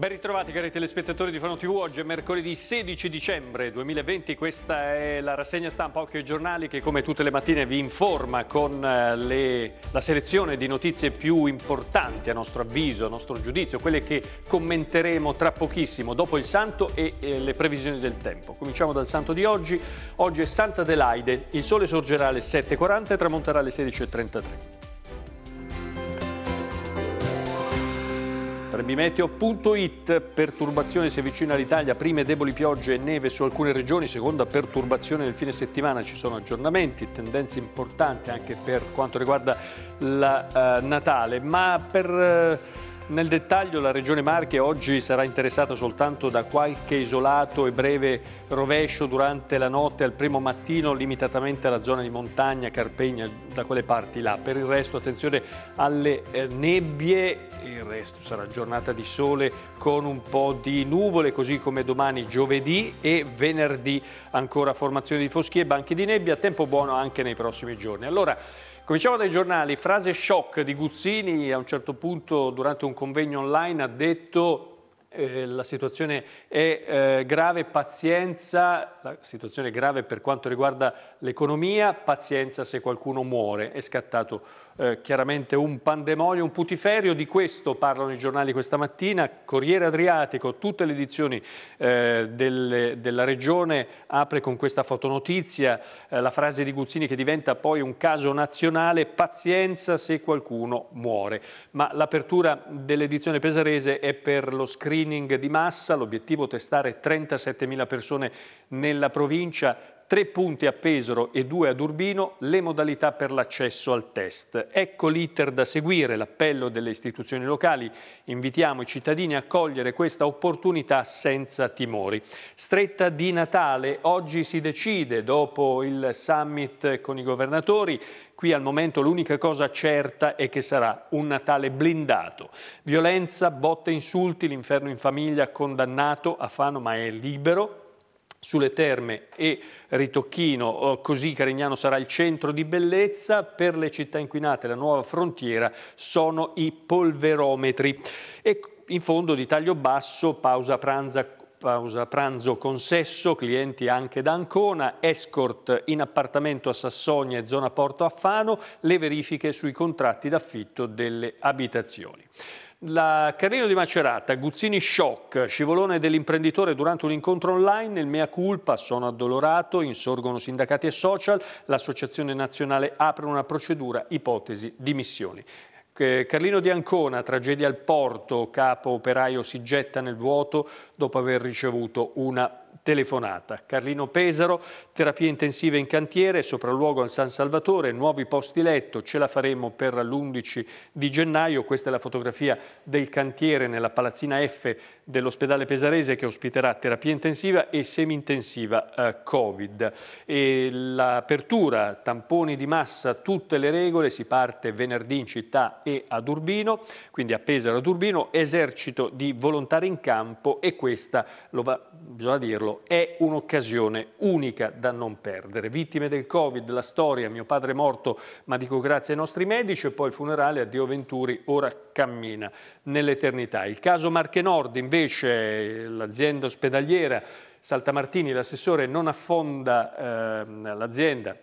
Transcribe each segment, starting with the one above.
Ben ritrovati cari telespettatori di Fano TV, oggi è mercoledì 16 dicembre 2020, questa è la rassegna stampa Occhio ai giornali che come tutte le mattine vi informa con eh, le, la selezione di notizie più importanti a nostro avviso, a nostro giudizio, quelle che commenteremo tra pochissimo dopo il santo e, e eh, le previsioni del tempo. Cominciamo dal santo di oggi, oggi è Santa Adelaide, il sole sorgerà alle 7.40 e tramonterà alle 16.33. Trebimeteo.it, perturbazione si avvicina all'Italia, prime deboli piogge e neve su alcune regioni, seconda perturbazione nel fine settimana, ci sono aggiornamenti, tendenze importanti anche per quanto riguarda la uh, Natale, ma per... Uh, nel dettaglio la Regione Marche oggi sarà interessata soltanto da qualche isolato e breve rovescio durante la notte al primo mattino, limitatamente alla zona di montagna, Carpegna, da quelle parti là. Per il resto attenzione alle eh, nebbie, il resto sarà giornata di sole con un po' di nuvole, così come domani giovedì e venerdì ancora formazione di foschie e banchi di nebbia, tempo buono anche nei prossimi giorni. Allora, Cominciamo dai giornali, frase shock di Guzzini, a un certo punto durante un convegno online ha detto eh, la situazione è eh, grave, pazienza, la situazione è grave per quanto riguarda l'economia, pazienza se qualcuno muore, è scattato eh, chiaramente un pandemonio, un putiferio, di questo parlano i giornali questa mattina, Corriere Adriatico, tutte le edizioni eh, delle, della regione apre con questa fotonotizia eh, la frase di Guzzini che diventa poi un caso nazionale, pazienza se qualcuno muore, ma l'apertura dell'edizione pesarese è per lo scritto screening di massa, l'obiettivo testare 37.000 persone nella provincia, Tre punti a Pesaro e due ad Urbino, le modalità per l'accesso al test. Ecco l'iter da seguire, l'appello delle istituzioni locali. Invitiamo i cittadini a cogliere questa opportunità senza timori. Stretta di Natale, oggi si decide dopo il summit con i governatori. Qui al momento l'unica cosa certa è che sarà un Natale blindato. Violenza, botte, insulti, l'inferno in famiglia condannato, a Fano ma è libero, sulle terme e Ritocchino, eh, così Carignano sarà il centro di bellezza, per le città inquinate la nuova frontiera sono i polverometri. E in fondo di taglio basso, pausa pranzo pausa pranzo consesso, clienti anche da Ancona, escort in appartamento a Sassonia e zona Porto a Fano, le verifiche sui contratti d'affitto delle abitazioni. La Carrino di Macerata, Guzzini shock, scivolone dell'imprenditore durante un incontro online, nel mea culpa, sono addolorato, insorgono sindacati e social, l'associazione nazionale apre una procedura, ipotesi, dimissioni. Carlino di Ancona, tragedia al porto, capo operaio si getta nel vuoto dopo aver ricevuto una telefonata. Carlino Pesaro, terapia intensiva in cantiere, sopralluogo a San Salvatore, nuovi posti letto, ce la faremo per l'11 di gennaio. Questa è la fotografia del cantiere nella palazzina F dell'ospedale pesarese che ospiterà terapia intensiva e semi-intensiva eh, Covid. l'apertura, tamponi di massa, tutte le regole, si parte venerdì in città e ad Urbino, quindi a Pesaro ad Urbino, esercito di volontari in campo e questa, lo va, bisogna dire, dirlo, è un'occasione unica da non perdere. Vittime del Covid, la storia, mio padre è morto, ma dico grazie ai nostri medici e poi il funerale, addio Venturi, ora cammina nell'eternità. Il caso Marche Nord, invece, l'azienda ospedaliera Saltamartini, l'assessore non affonda eh, l'azienda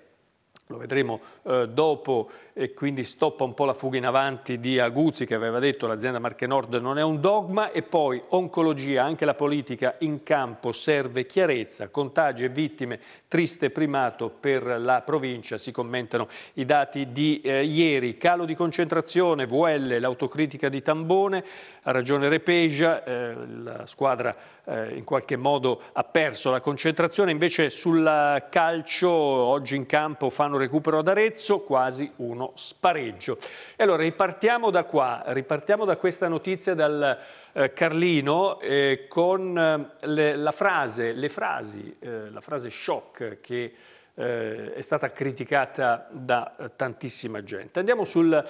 lo vedremo eh, dopo e quindi stoppa un po' la fuga in avanti di Aguzzi che aveva detto l'azienda Marche Nord non è un dogma e poi oncologia, anche la politica in campo serve chiarezza, contagi e vittime, triste primato per la provincia, si commentano i dati di eh, ieri, calo di concentrazione, VL, l'autocritica di Tambone, ha ragione Repeja, eh, la squadra eh, in qualche modo ha perso la concentrazione, invece sul eh, calcio oggi in campo fanno 1 recupero ad Arezzo, quasi uno spareggio. E allora ripartiamo da qua, ripartiamo da questa notizia dal eh, Carlino eh, con eh, le, la frase, le frasi, eh, la frase shock che eh, è stata criticata da eh, tantissima gente. Andiamo sul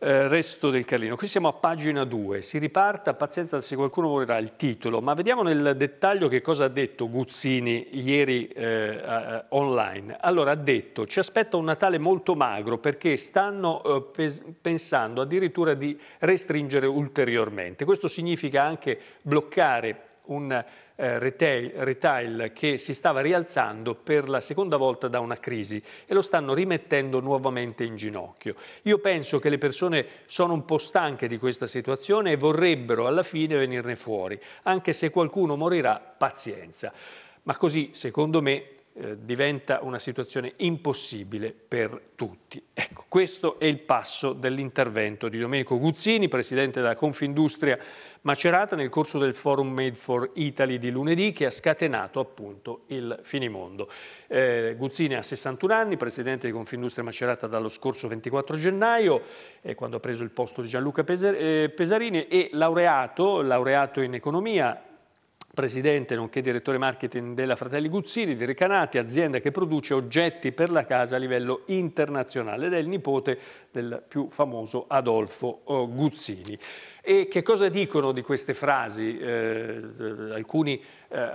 eh, resto del Carlino. Qui siamo a pagina 2, si riparta, pazienza se qualcuno vorrà il titolo, ma vediamo nel dettaglio che cosa ha detto Guzzini ieri eh, online. Allora ha detto ci aspetta un Natale molto magro perché stanno eh, pensando addirittura di restringere ulteriormente. Questo significa anche bloccare un eh, retail, retail che si stava rialzando per la seconda volta da una crisi e lo stanno rimettendo nuovamente in ginocchio. Io penso che le persone sono un po' stanche di questa situazione e vorrebbero alla fine venirne fuori, anche se qualcuno morirà, pazienza. Ma così, secondo me, eh, diventa una situazione impossibile per tutti. Ecco, questo è il passo dell'intervento di Domenico Guzzini, presidente della Confindustria Macerata, nel corso del forum Made for Italy di lunedì, che ha scatenato appunto il finimondo. Eh, Guzzini ha 61 anni, presidente di Confindustria Macerata dallo scorso 24 gennaio, eh, quando ha preso il posto di Gianluca eh, Pesarini, e laureato, laureato in economia, presidente nonché direttore marketing della Fratelli Guzzini di Recanati, azienda che produce oggetti per la casa a livello internazionale ed è il nipote del più famoso Adolfo eh, Guzzini. E che cosa dicono di queste frasi eh, alcuni eh,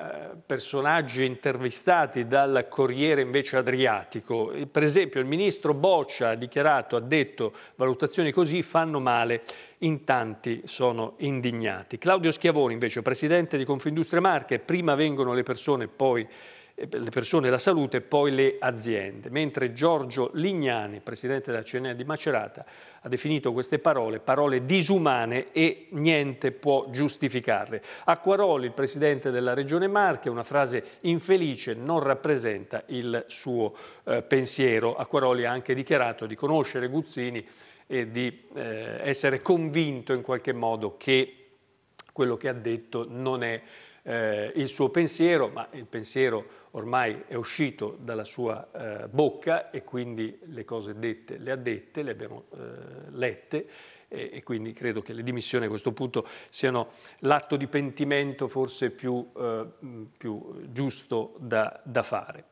personaggi intervistati dal Corriere invece Adriatico? Per esempio il ministro Boccia ha dichiarato, ha detto, valutazioni così fanno male, in tanti sono indignati. Claudio Schiavoni invece, presidente di Confindustria Marche, prima vengono le persone, poi eh, le persone e la salute e poi le aziende, mentre Giorgio Lignani, presidente della CNN di Macerata, ha definito queste parole parole disumane e niente può giustificarle. Acquaroli, il presidente della Regione Marche, una frase infelice non rappresenta il suo eh, pensiero. Acquaroli ha anche dichiarato di conoscere Guzzini e di eh, essere convinto in qualche modo che quello che ha detto non è eh, il suo pensiero, ma il pensiero ormai è uscito dalla sua eh, bocca e quindi le cose dette le ha dette, le abbiamo eh, lette e, e quindi credo che le dimissioni a questo punto siano l'atto di pentimento forse più, eh, più giusto da, da, fare.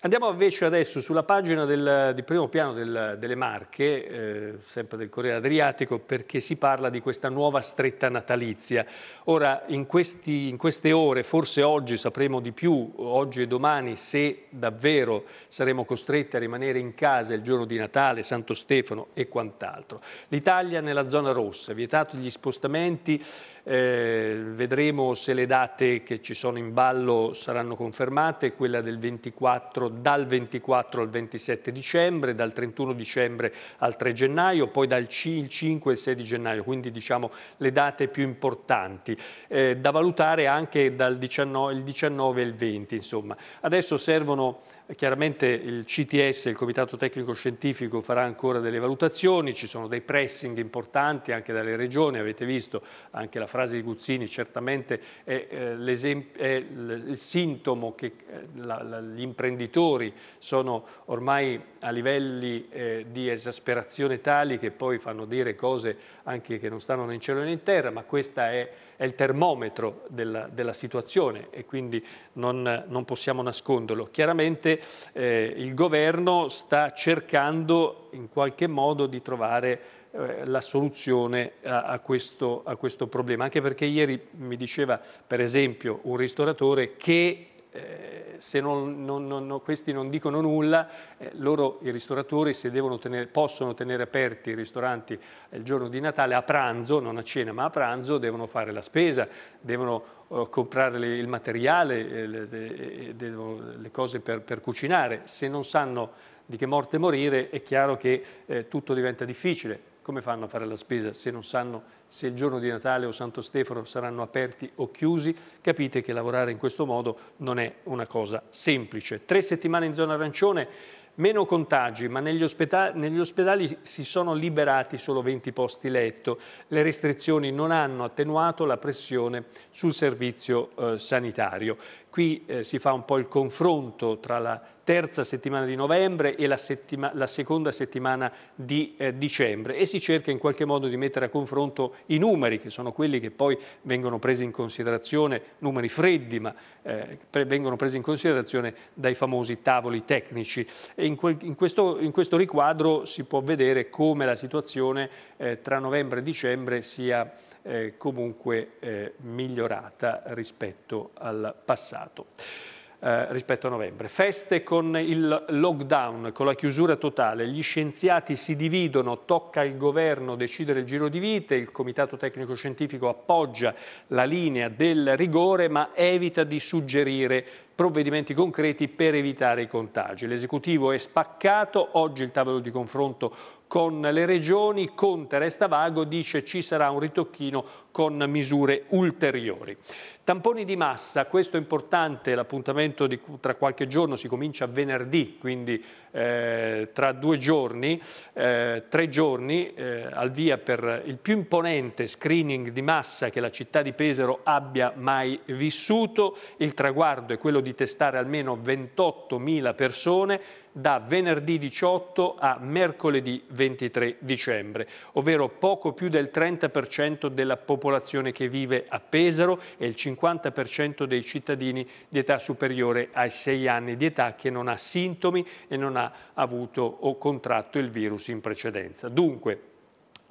Andiamo invece adesso sulla pagina del, del primo piano del, delle Marche, eh, sempre del Corriere Adriatico, perché si parla di questa nuova stretta natalizia. Ora, in, questi, in queste ore, forse oggi sapremo di più, oggi e domani, se davvero saremo costretti a rimanere in casa il giorno di Natale, Santo Stefano e quant'altro. L'Italia nella zona rossa, vietato gli spostamenti eh, vedremo se le date che ci sono in ballo saranno confermate, quella del 24, dal 24 al 27 dicembre, dal 31 dicembre al 3 gennaio, poi dal 5 al 6 di gennaio, quindi diciamo le date più importanti, eh, da valutare anche dal 19, il 19 e il 20. Insomma. Adesso servono chiaramente il CTS, il Comitato Tecnico Scientifico, farà ancora delle valutazioni, ci sono dei pressing importanti anche dalle regioni, avete visto anche la Francia frase di Guzzini certamente è, eh, è il sintomo che eh, la, la, gli imprenditori sono ormai a livelli eh, di esasperazione tali che poi fanno dire cose anche che non stanno né in cielo né in terra, ma questo è, è, il termometro della, della situazione e quindi non, non possiamo nasconderlo. Chiaramente eh, il governo sta cercando in qualche modo di trovare eh, la soluzione a, a, questo, a, questo, problema. Anche perché ieri mi diceva, per esempio, un ristoratore che eh, se non, non, non, questi non dicono nulla, eh, loro, i ristoratori, se tenere, possono tenere aperti i ristoranti il giorno di Natale a pranzo, non a cena, ma a pranzo, devono fare la spesa, devono eh, comprare le, il materiale, eh, le, le, le cose per, per, cucinare. Se non sanno di che morte morire è chiaro che eh, tutto diventa difficile come fanno a fare la spesa se non sanno se il giorno di Natale o Santo Stefano saranno aperti o chiusi? Capite che lavorare in questo modo non è una cosa semplice. Tre settimane in zona arancione, meno contagi, ma negli ospedali, negli ospedali, si sono liberati solo 20 posti letto. Le restrizioni non hanno attenuato la pressione sul servizio eh, sanitario. Qui eh, si fa un po' il confronto tra la terza settimana di novembre e la, settima, la seconda settimana di eh, dicembre e si cerca in qualche modo di mettere a confronto i numeri che sono quelli che poi vengono presi in considerazione, numeri freddi ma eh, pre vengono presi in considerazione dai famosi tavoli tecnici e in, quel, in, questo, in questo, riquadro si può vedere come la situazione eh, tra novembre e dicembre sia eh, comunque eh, migliorata rispetto al passato eh, rispetto a novembre. Feste con il lockdown, con la chiusura totale, gli scienziati si dividono, tocca al governo decidere il giro di vite, il Comitato Tecnico Scientifico appoggia la linea del rigore ma evita di suggerire provvedimenti concreti per evitare i contagi. L'esecutivo è spaccato, oggi il tavolo di confronto con le regioni, Conte resta vago, dice ci sarà un ritocchino con misure ulteriori. Tamponi di massa, questo è importante, l'appuntamento tra qualche giorno si comincia venerdì, quindi eh, tra due giorni, eh, tre giorni, eh, al via per il più imponente screening di massa che la città di Pesaro abbia mai vissuto. Il traguardo è quello di testare almeno 28.000 persone, da venerdì 18 a mercoledì 23 dicembre, ovvero poco più del 30% della popolazione che vive a Pesaro e il 50% dei cittadini di età superiore ai 6 anni di età che non ha sintomi e non ha avuto o contratto il virus in precedenza. Dunque,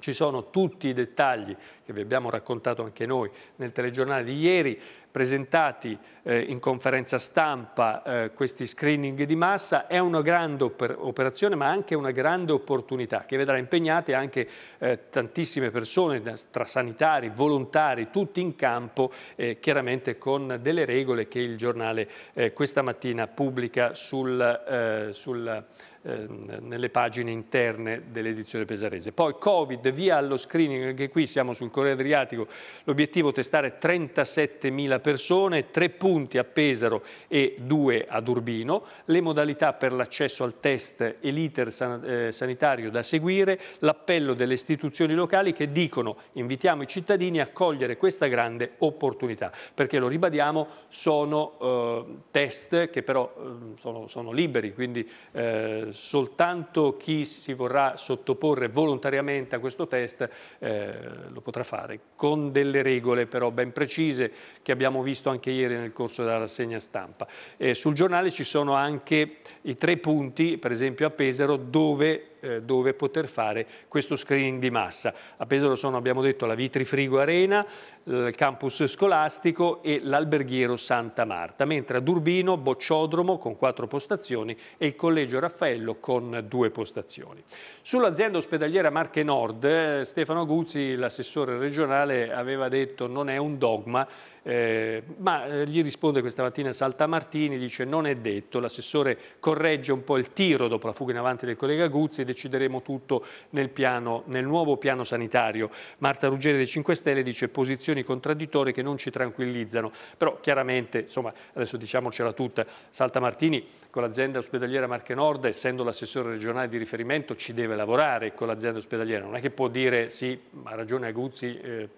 ci sono tutti i dettagli che vi abbiamo raccontato anche noi nel telegiornale di ieri, presentati eh, in conferenza stampa eh, questi screening di massa. È una grande operazione ma anche una grande opportunità che vedrà impegnate anche eh, tantissime persone tra sanitari, volontari, tutti in campo, eh, chiaramente con delle regole che il giornale eh, questa mattina pubblica sul... Eh, sul Ehm, nelle pagine interne dell'edizione pesarese. Poi Covid, via allo screening, anche qui siamo sul Corriere Adriatico, l'obiettivo è testare 37.000 persone, tre punti a Pesaro e due ad Urbino, le modalità per l'accesso al test e l'iter san eh, sanitario da seguire, l'appello delle istituzioni locali che dicono invitiamo i cittadini a cogliere questa grande opportunità, perché lo ribadiamo, sono eh, test che però eh, sono, sono, liberi, quindi eh, soltanto chi si vorrà sottoporre volontariamente a questo test eh, lo potrà fare, con delle regole però ben precise che abbiamo visto anche ieri nel corso della rassegna stampa. Eh, sul giornale ci sono anche i tre punti, per esempio a Pesaro, dove eh, dove poter fare questo screening di massa. A Pesaro sono, abbiamo detto, la Vitrifrigo Arena, il campus scolastico e l'alberghiero Santa Marta, mentre ad Urbino, Bocciodromo con quattro postazioni e il collegio Raffaello con due postazioni. Sull'azienda ospedaliera Marche Nord, eh, Stefano Guzzi, l'assessore regionale, aveva detto non è un dogma, eh, ma eh, gli risponde questa mattina Saltamartini, dice non è detto, l'assessore corregge un po' il tiro dopo la fuga in avanti del collega Guzzi e decideremo tutto nel, piano, nel nuovo piano sanitario. Marta Ruggeri dei 5 Stelle dice posizioni contraddittorie che non ci tranquillizzano, però chiaramente, insomma, adesso diciamocela tutta, Saltamartini con l'azienda ospedaliera Marche Nord, essendo l'assessore regionale di riferimento, ci deve lavorare con l'azienda ospedaliera, non è che può dire sì, ha ragione Aguzzi, eh,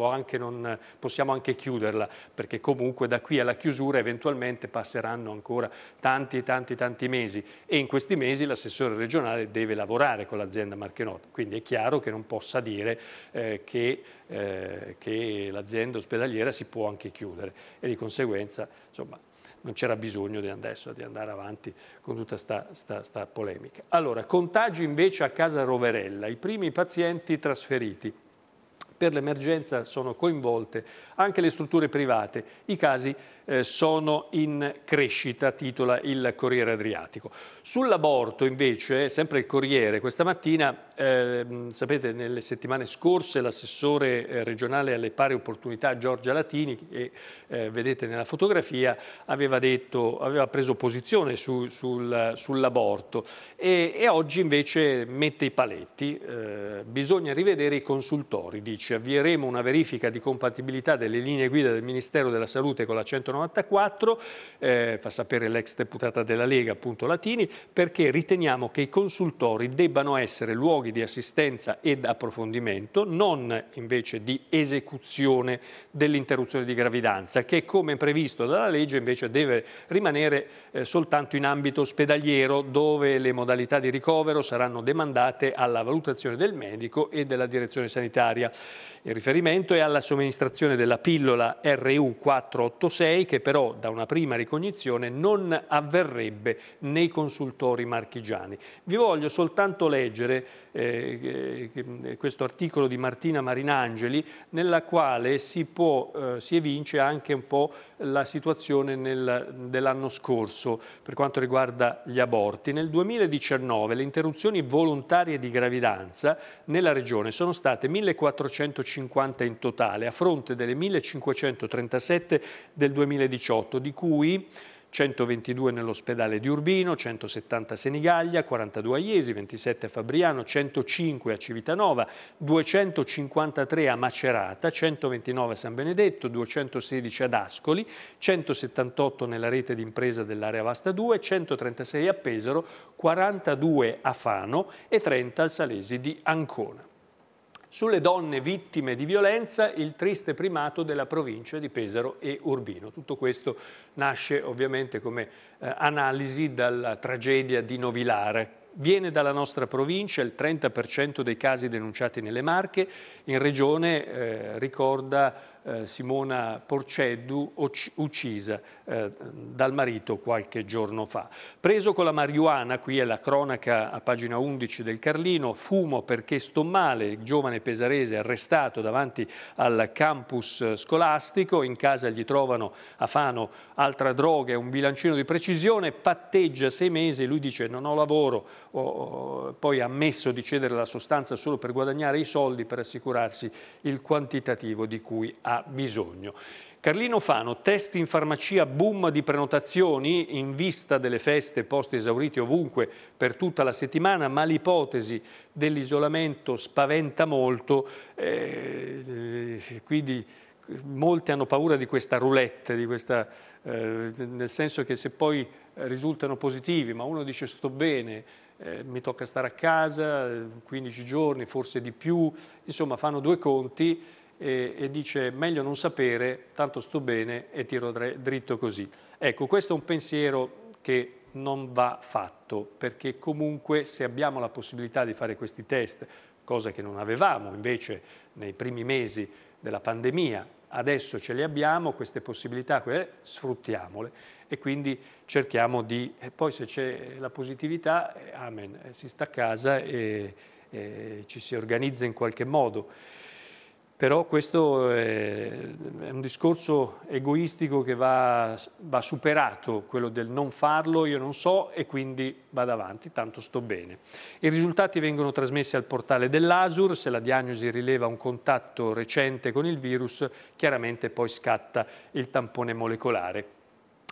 anche non, possiamo anche chiudere chiuderla, perché comunque da qui alla chiusura eventualmente passeranno ancora tanti, tanti, tanti mesi e in questi mesi l'assessore regionale deve lavorare con l'azienda Marchenot, quindi è chiaro che non possa dire eh, che, eh, che l'azienda ospedaliera si può anche chiudere e di conseguenza insomma, non c'era bisogno di adesso di andare avanti con tutta questa polemica. Allora, contagio invece a casa Roverella, i primi pazienti trasferiti per l'emergenza sono coinvolte anche le strutture private. I casi eh, sono in crescita, titola il Corriere Adriatico. Sull'aborto invece, sempre il Corriere, questa mattina, eh, sapete, nelle settimane scorse l'assessore eh, regionale alle pari opportunità Giorgia Latini, che eh, vedete nella fotografia, aveva, detto, aveva preso posizione su, sul, sull'aborto e, e, oggi invece mette i paletti. Eh, bisogna rivedere i consultori, dice 2015 avvieremo una verifica di compatibilità delle linee guida del Ministero della Salute con la 194, eh, fa sapere l'ex deputata della Lega, appunto Latini, perché riteniamo che i consultori debbano essere luoghi di assistenza ed approfondimento, non invece di esecuzione dell'interruzione di gravidanza, che come previsto dalla legge invece deve rimanere eh, soltanto in ambito ospedaliero, dove le modalità di ricovero saranno demandate alla valutazione del medico e della direzione sanitaria. Il riferimento è alla somministrazione della pillola RU486 che però da una prima ricognizione non avverrebbe nei consultori marchigiani. Vi voglio soltanto leggere eh, eh questo articolo di Martina Marinangeli nella quale si, può, eh, si evince anche un po' la situazione dell'anno scorso per quanto riguarda gli aborti. Nel 2019 le interruzioni volontarie di gravidanza nella regione sono state 1450 in totale, a fronte delle 1537 del 2018, di cui 122 nell'ospedale di Urbino, 170 a Senigallia, 42 a Iesi, 27 a Fabriano, 105 a Civitanova, 253 a Macerata, 129 a San Benedetto, 216 ad Ascoli, 178 nella rete d'impresa dell'area Vasta 2, 136 a Pesaro, 42 a Fano e 30 al Salesi di Ancona sulle donne vittime di violenza il triste primato della provincia di Pesaro e Urbino. Tutto questo nasce ovviamente come eh, analisi dalla tragedia di Novilare. Viene dalla nostra provincia il 30% dei casi denunciati nelle Marche, in regione eh, ricorda eh, Simona Porceddu uccisa eh, dal marito qualche giorno fa. Preso con la marijuana, qui è la cronaca a pagina 11 del Carlino, fumo perché sto male, il giovane pesarese arrestato davanti al campus scolastico, in casa gli trovano a Fano altra droga e un bilancino di precisione, patteggia sei mesi, lui dice non ho lavoro, ho poi ammesso di cedere la sostanza solo per guadagnare i soldi per assicurarsi il quantitativo di cui ha ha bisogno. Carlino Fano, test in farmacia, boom di prenotazioni in vista delle feste posti esauriti ovunque per tutta la settimana, ma l'ipotesi dell'isolamento spaventa molto, eh, quindi molti hanno paura di questa roulette, di questa, eh, nel senso che se poi risultano positivi, ma uno dice sto bene, eh, mi tocca stare a casa 15 eh, giorni, forse di più, insomma fanno due conti, e, e dice meglio non sapere, tanto sto bene e tiro dritto così. Ecco, questo è un pensiero che non va fatto, perché comunque se abbiamo la possibilità di fare questi test, cosa che non avevamo invece nei primi mesi della pandemia, adesso ce le abbiamo, queste possibilità, eh, sfruttiamole e quindi cerchiamo di, e eh, poi se c'è la positività, eh, amen, si sta a casa e, e ci si organizza in qualche modo. Però questo eh, è, un discorso egoistico che va, va superato, quello del non farlo, io non so e quindi vado avanti, tanto sto bene. I risultati vengono trasmessi al portale dell'ASUR, se la diagnosi rileva un contatto recente con il virus, chiaramente poi scatta il tampone molecolare.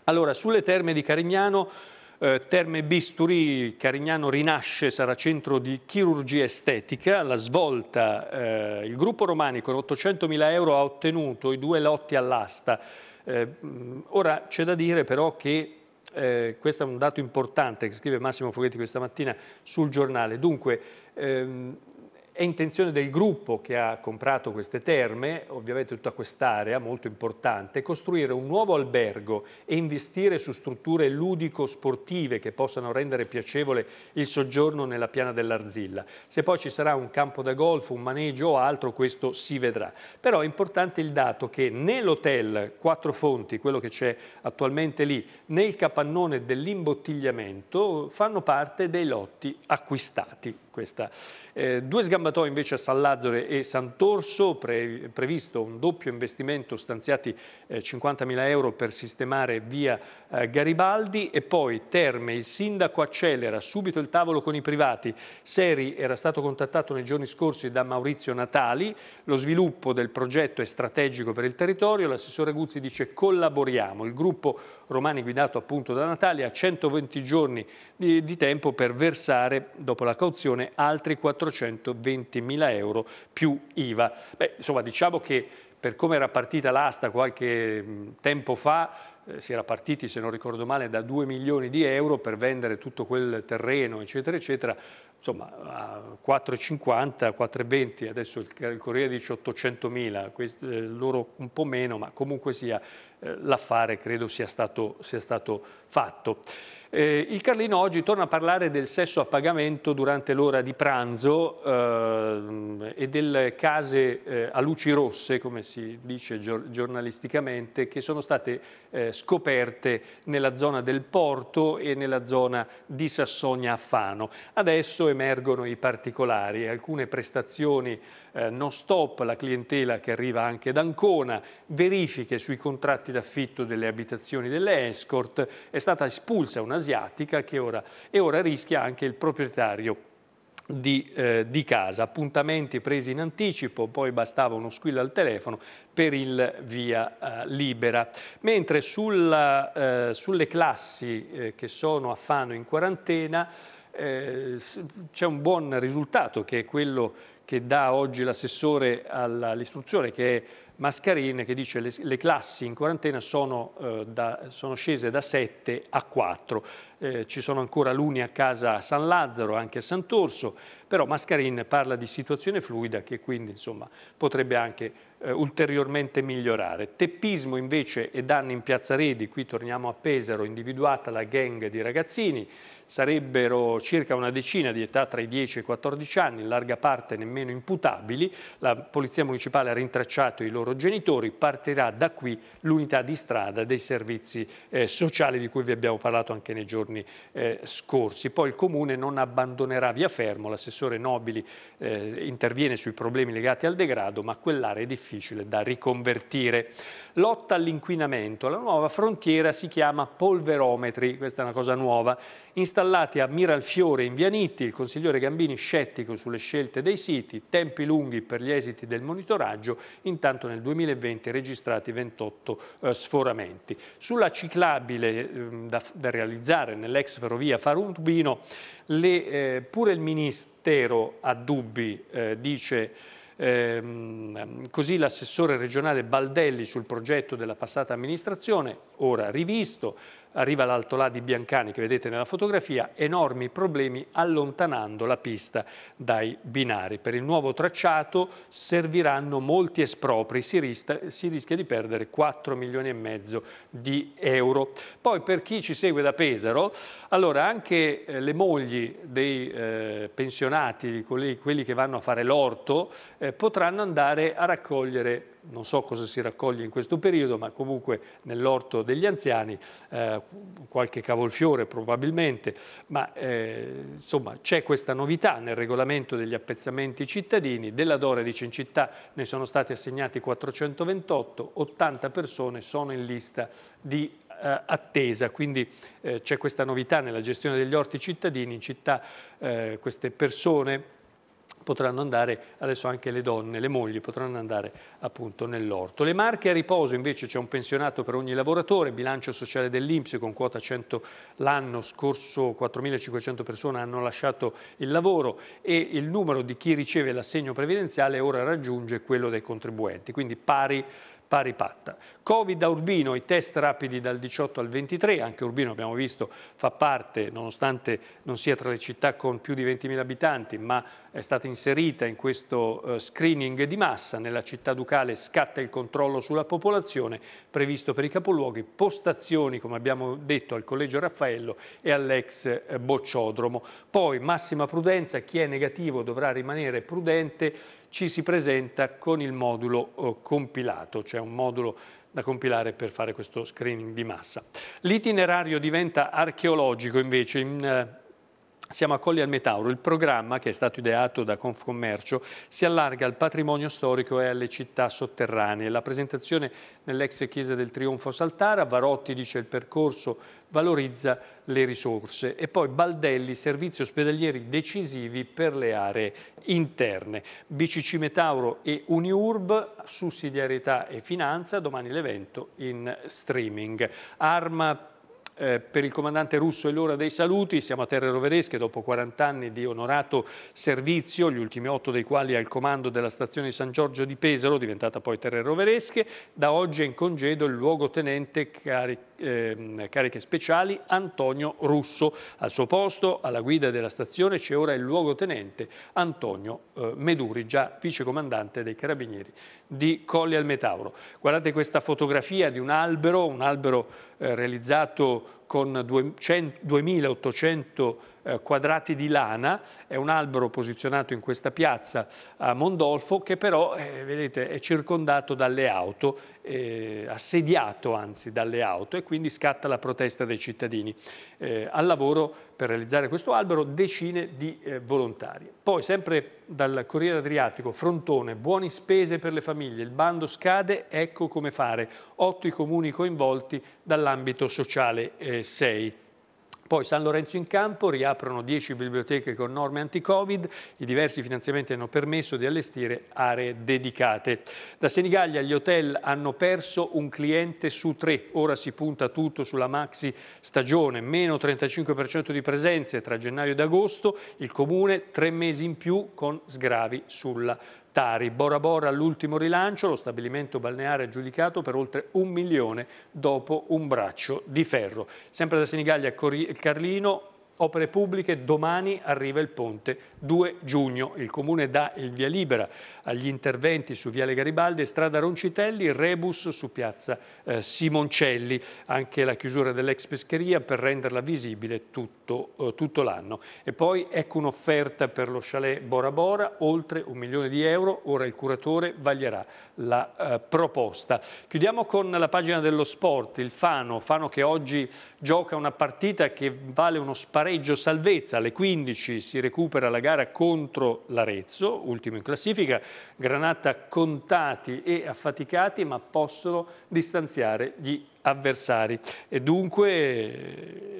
Allora, sulle terme di Carignano eh, Terme Bisturi, Carignano rinasce, sarà centro di chirurgia estetica, la svolta, eh, il gruppo romani con 800.000 euro ha ottenuto i due lotti all'asta. Eh, mm, ora c'è da dire però che eh, questo è un dato importante che scrive Massimo Foghetti questa mattina sul giornale. Dunque, ehm, è intenzione del gruppo che ha comprato queste terme, ovviamente tutta quest'area molto importante, costruire un nuovo albergo e investire su strutture ludico-sportive che possano rendere piacevole il soggiorno nella piana dell'Arzilla. Se poi ci sarà un campo da golf, un maneggio o altro, questo si vedrà. Però è importante il dato che né l'hotel Quattro Fonti, quello che c'è attualmente lì, né il capannone dell'imbottigliamento fanno parte dei lotti acquistati. Questa, eh, due sgambati Cambatò invece a San Lazzaro e Sant'Orso, pre, previsto un doppio investimento stanziati eh, 50.000 euro per sistemare via eh, Garibaldi e poi Terme, il sindaco accelera subito il tavolo con i privati. Seri era stato contattato nei giorni scorsi da Maurizio Natali, lo sviluppo del progetto è strategico per il territorio, l'assessore Guzzi dice collaboriamo, il gruppo Romani guidato appunto da Natali ha 120 giorni di, di tempo per versare dopo la cauzione altri 420 120.000 euro più IVA. Beh, insomma, diciamo che per come era partita l'asta qualche tempo fa, eh, si era partiti, se non ricordo male, da 2 milioni di euro per vendere tutto quel terreno, eccetera, eccetera, insomma a 4,50, 4,20, adesso il Corriere dice 800 mila, eh, loro un po' meno, ma comunque sia eh, l'affare credo sia stato, sia stato fatto. Eh, il Carlino oggi torna a parlare del sesso a pagamento durante l'ora di pranzo eh, e delle case eh, a luci rosse, come si dice gior giornalisticamente, che sono state eh, scoperte nella zona del porto e nella zona di Sassonia a Fano. Adesso emergono i particolari, alcune prestazioni eh, non stop, la clientela che arriva anche da Ancona, verifiche sui contratti d'affitto delle abitazioni delle escort, è stata espulsa una asiatica che ora, e ora rischia anche il proprietario di, eh, di, casa, appuntamenti presi in anticipo, poi bastava uno squillo al telefono per il via eh, libera. Mentre sulla, eh, sulle classi eh, che sono a Fano in quarantena eh, c'è un buon risultato che è quello che dà oggi l'assessore all'istruzione che è mascherine che dice le, le classi in quarantena sono, eh, da, sono scese da 7 a 4 eh, ci sono ancora alunni a casa a San Lazzaro, anche a Sant'Orso, però Mascarin parla di situazione fluida che quindi insomma, potrebbe anche eh, ulteriormente migliorare. Teppismo invece e danni in Piazza Redi, qui torniamo a Pesaro, individuata la gang di ragazzini, sarebbero circa una decina di età tra i 10 e i 14 anni, in larga parte nemmeno imputabili. La Polizia Municipale ha rintracciato i loro genitori, partirà da qui l'unità di strada dei servizi eh, sociali di cui vi abbiamo parlato anche nei giorni giorni eh, scorsi. Poi il Comune non abbandonerà via fermo, l'assessore Nobili eh, interviene sui problemi legati al degrado, ma quell'area è difficile da riconvertire. Lotta all'inquinamento, la nuova frontiera si chiama polverometri, questa è una cosa nuova, installati a Miralfiore in Vianitti, il consigliere Gambini scettico sulle scelte dei siti, tempi lunghi per gli esiti del monitoraggio, intanto nel 2020 registrati 28 eh, sforamenti. Sulla ciclabile eh, da, da realizzare nell'ex ferrovia Farurbino, le, eh, pure il Ministero ha dubbi, eh, dice ehm, così l'assessore regionale Baldelli sul progetto della passata amministrazione, ora rivisto, arriva all'altolà di Biancani che vedete nella fotografia, enormi problemi allontanando la pista dai binari. Per il nuovo tracciato serviranno molti espropri, si, rista, si rischia di perdere 4 milioni e mezzo di euro. Poi per chi ci segue da Pesaro, allora anche eh, le mogli dei eh, pensionati, quelli, quelli, che vanno a fare l'orto, eh, potranno andare a raccogliere non so cosa si raccoglie in questo periodo, ma comunque nell'orto degli anziani, eh, qualche cavolfiore probabilmente, ma eh, insomma c'è questa novità nel regolamento degli appezzamenti cittadini, della Dora dice in città ne sono stati assegnati 428, 80 persone sono in lista di eh, attesa, quindi eh, c'è questa novità nella gestione degli orti cittadini, in città eh, queste persone potranno andare, adesso anche le donne, le mogli potranno andare appunto nell'orto. Le marche a riposo invece c'è un pensionato per ogni lavoratore, bilancio sociale dell'Inps con quota 100 l'anno scorso 4.500 persone hanno lasciato il lavoro e il numero di chi riceve l'assegno previdenziale ora raggiunge quello dei contribuenti, quindi pari pari patta. Covid a Urbino, i test rapidi dal 18 al 23, anche Urbino abbiamo visto fa parte, nonostante non sia tra le città con più di 20.000 abitanti, ma è stata inserita in questo eh, screening di massa. Nella città ducale scatta il controllo sulla popolazione previsto per i capoluoghi, postazioni, come abbiamo detto, al Collegio Raffaello e all'ex eh, Bocciodromo. Poi massima prudenza, chi è negativo dovrà rimanere prudente, ci si presenta con il modulo eh, compilato, cioè un modulo da compilare per fare questo screening di massa. L'itinerario diventa archeologico invece in siamo a Colli al Metauro. Il programma, che è stato ideato da Confcommercio, si allarga al patrimonio storico e alle città sotterranee. La presentazione nell'ex chiesa del Trionfo Saltara, Varotti dice il percorso valorizza le risorse e poi Baldelli, servizi ospedalieri decisivi per le aree interne. BCC Metauro e Uniurb, sussidiarietà e finanza, domani l'evento in streaming. Arma eh, per il comandante russo è l'ora dei saluti, siamo a terre roveresche dopo 40 anni di onorato servizio, gli ultimi otto dei quali al comando della stazione San Giorgio di Pesaro, diventata poi terre roveresche, da oggi è in congedo il luogotenente carico eh, cariche speciali Antonio Russo. Al suo posto, alla guida della stazione, c'è ora il luogotenente Antonio eh, Meduri, già vicecomandante dei Carabinieri di Colli al Metauro. Guardate questa fotografia di un albero, un albero eh, realizzato con 2.800 eh, quadrati di lana, è un albero posizionato in questa piazza a Mondolfo che però eh, vedete, è circondato dalle auto, eh, assediato anzi dalle auto e quindi scatta la protesta dei cittadini. Eh, al lavoro per realizzare questo albero decine di eh, volontari. Poi sempre dal Corriere Adriatico, Frontone, buone spese per le famiglie, il bando scade, ecco come fare, otto i comuni coinvolti dall'ambito sociale eh, 6. Poi San Lorenzo in campo, riaprono 10 biblioteche con norme anti-Covid, i diversi finanziamenti hanno permesso di allestire aree dedicate. Da Senigallia gli hotel hanno perso un cliente su tre, ora si punta tutto sulla maxi stagione, meno 35% di presenze tra gennaio ed agosto, il comune tre mesi in più con sgravi sulla ettari. Bora Bora all'ultimo rilancio, lo stabilimento balneare è giudicato per oltre un milione dopo un braccio di ferro. Sempre da Senigallia Carlino, Opere pubbliche, domani arriva il ponte 2 giugno. Il Comune dà il via libera agli interventi su Viale Garibaldi, Strada Roncitelli, Rebus su Piazza eh, Simoncelli. Anche la chiusura dell'ex pescheria per renderla visibile tutto, eh, tutto l'anno. E poi ecco un'offerta per lo chalet Bora Bora, oltre un milione di euro. Ora il curatore vaglierà la eh, proposta. Chiudiamo con la pagina dello sport, il Fano. Fano che oggi gioca una partita che vale uno spareggio salvezza, alle 15 si recupera la gara contro l'Arezzo, ultimo in classifica, Granata contati e affaticati ma possono distanziare gli avversari e dunque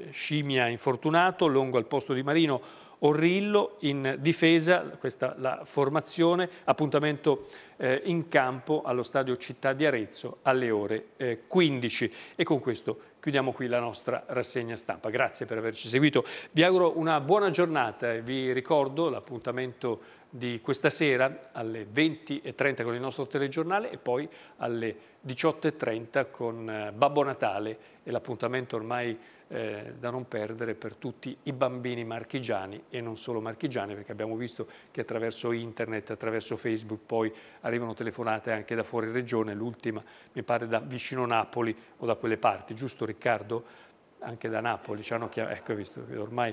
eh, Scimmia infortunato, Longo al posto di Marino Orrillo in difesa, questa la formazione, appuntamento eh, in campo allo stadio Città di Arezzo alle ore eh, 15. E con questo chiudiamo qui la nostra rassegna stampa. Grazie per averci seguito. Vi auguro una buona giornata e vi ricordo l'appuntamento di questa sera alle 20.30 con il nostro telegiornale e poi alle 18.30 con eh, Babbo Natale e l'appuntamento ormai eh, da non perdere per tutti i bambini marchigiani e non solo marchigiani perché abbiamo visto che attraverso internet, attraverso Facebook poi arrivano telefonate anche da fuori regione, l'ultima mi pare da vicino Napoli o da quelle parti, giusto Riccardo? Anche da Napoli ci hanno chiamato, ecco visto che ormai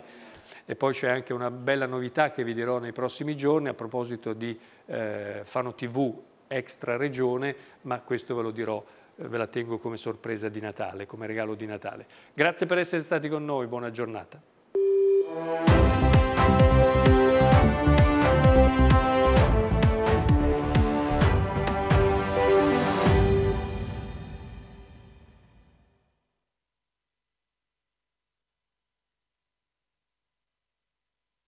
e poi c'è anche una bella novità che vi dirò nei prossimi giorni a proposito di eh, Fano TV extra regione, ma questo ve lo dirò eh, ve la tengo come sorpresa di Natale, come regalo di Natale. Grazie per essere stati con noi, buona giornata.